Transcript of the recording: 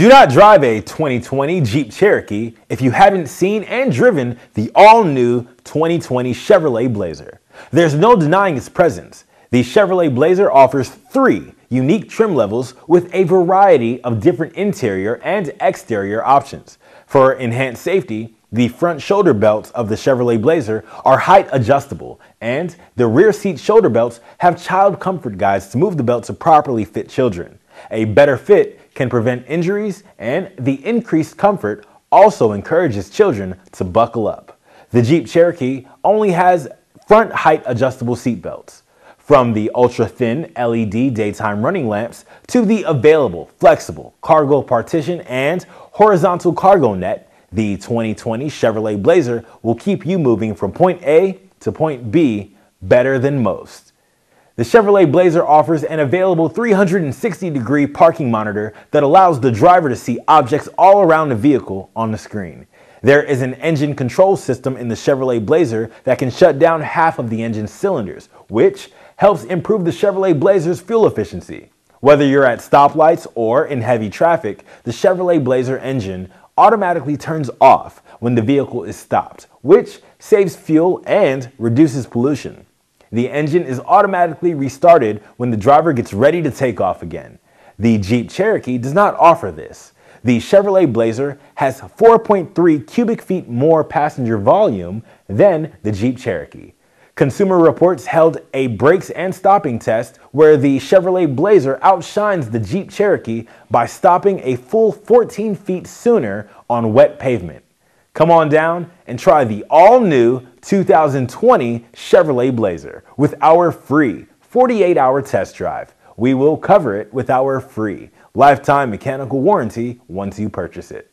Do not drive a 2020 Jeep Cherokee if you haven't seen and driven the all new 2020 Chevrolet Blazer. There's no denying its presence. The Chevrolet Blazer offers three unique trim levels with a variety of different interior and exterior options. For enhanced safety, the front shoulder belts of the Chevrolet Blazer are height adjustable, and the rear seat shoulder belts have child comfort guides to move the belt to properly fit children. A better fit can prevent injuries, and the increased comfort also encourages children to buckle up. The Jeep Cherokee only has front height adjustable seatbelts. From the ultra thin LED daytime running lamps to the available flexible cargo partition and horizontal cargo net, the 2020 Chevrolet Blazer will keep you moving from point A to point B better than most. The Chevrolet Blazer offers an available 360 degree parking monitor that allows the driver to see objects all around the vehicle on the screen. There is an engine control system in the Chevrolet Blazer that can shut down half of the engine's cylinders, which helps improve the Chevrolet Blazer's fuel efficiency. Whether you're at stoplights or in heavy traffic, the Chevrolet Blazer engine automatically turns off when the vehicle is stopped, which saves fuel and reduces pollution. The engine is automatically restarted when the driver gets ready to take off again. The Jeep Cherokee does not offer this. The Chevrolet Blazer has 4.3 cubic feet more passenger volume than the Jeep Cherokee. Consumer Reports held a brakes and stopping test where the Chevrolet Blazer outshines the Jeep Cherokee by stopping a full 14 feet sooner on wet pavement. Come on down and try the all new 2020 Chevrolet Blazer with our free 48 hour test drive. We will cover it with our free lifetime mechanical warranty once you purchase it.